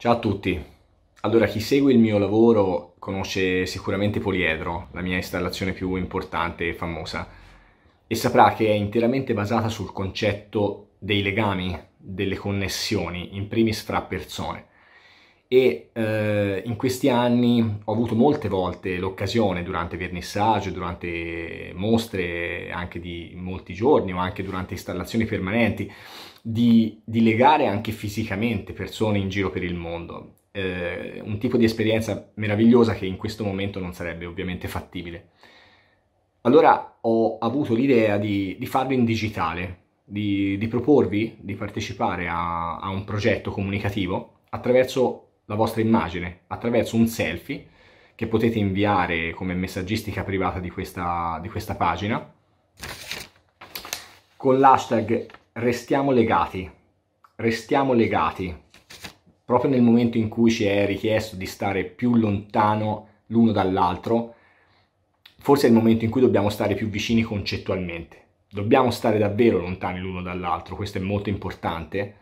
Ciao a tutti! Allora, chi segue il mio lavoro conosce sicuramente Poliedro, la mia installazione più importante e famosa, e saprà che è interamente basata sul concetto dei legami, delle connessioni, in primis fra persone e eh, in questi anni ho avuto molte volte l'occasione durante vernissaggio, durante mostre anche di molti giorni o anche durante installazioni permanenti di, di legare anche fisicamente persone in giro per il mondo. Eh, un tipo di esperienza meravigliosa che in questo momento non sarebbe ovviamente fattibile. Allora ho avuto l'idea di, di farlo in digitale, di, di proporvi di partecipare a, a un progetto comunicativo attraverso la vostra immagine attraverso un selfie che potete inviare come messaggistica privata di questa, di questa pagina con l'hashtag restiamo legati, restiamo legati, proprio nel momento in cui ci è richiesto di stare più lontano l'uno dall'altro, forse è il momento in cui dobbiamo stare più vicini concettualmente, dobbiamo stare davvero lontani l'uno dall'altro, questo è molto importante,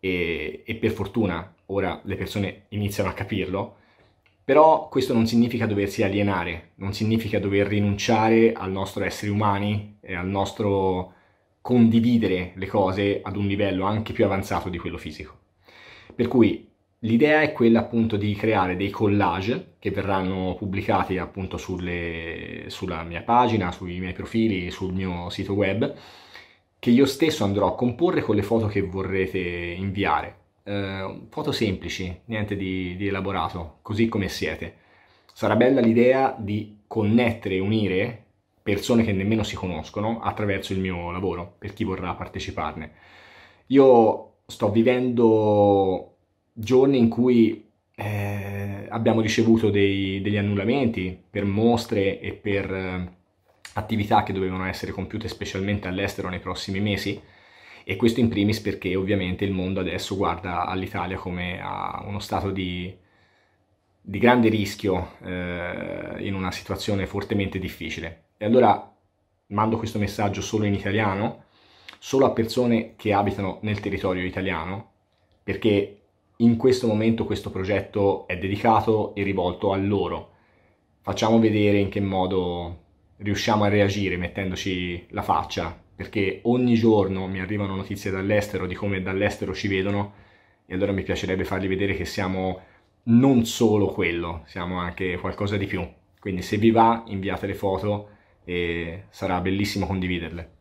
e, e per fortuna ora le persone iniziano a capirlo, però questo non significa doversi alienare, non significa dover rinunciare al nostro essere umani e al nostro condividere le cose ad un livello anche più avanzato di quello fisico. Per cui l'idea è quella appunto di creare dei collage che verranno pubblicati appunto sulle, sulla mia pagina, sui miei profili, sul mio sito web, che io stesso andrò a comporre con le foto che vorrete inviare. Eh, foto semplici, niente di, di elaborato, così come siete. Sarà bella l'idea di connettere e unire persone che nemmeno si conoscono attraverso il mio lavoro, per chi vorrà parteciparne. Io sto vivendo giorni in cui eh, abbiamo ricevuto dei, degli annullamenti per mostre e per eh, attività che dovevano essere compiute specialmente all'estero nei prossimi mesi e questo in primis perché ovviamente il mondo adesso guarda all'Italia come a uno stato di, di grande rischio eh, in una situazione fortemente difficile. E allora mando questo messaggio solo in italiano, solo a persone che abitano nel territorio italiano, perché in questo momento questo progetto è dedicato e rivolto a loro. Facciamo vedere in che modo riusciamo a reagire mettendoci la faccia, perché ogni giorno mi arrivano notizie dall'estero di come dall'estero ci vedono e allora mi piacerebbe fargli vedere che siamo non solo quello, siamo anche qualcosa di più. Quindi se vi va inviate le foto e sarà bellissimo condividerle.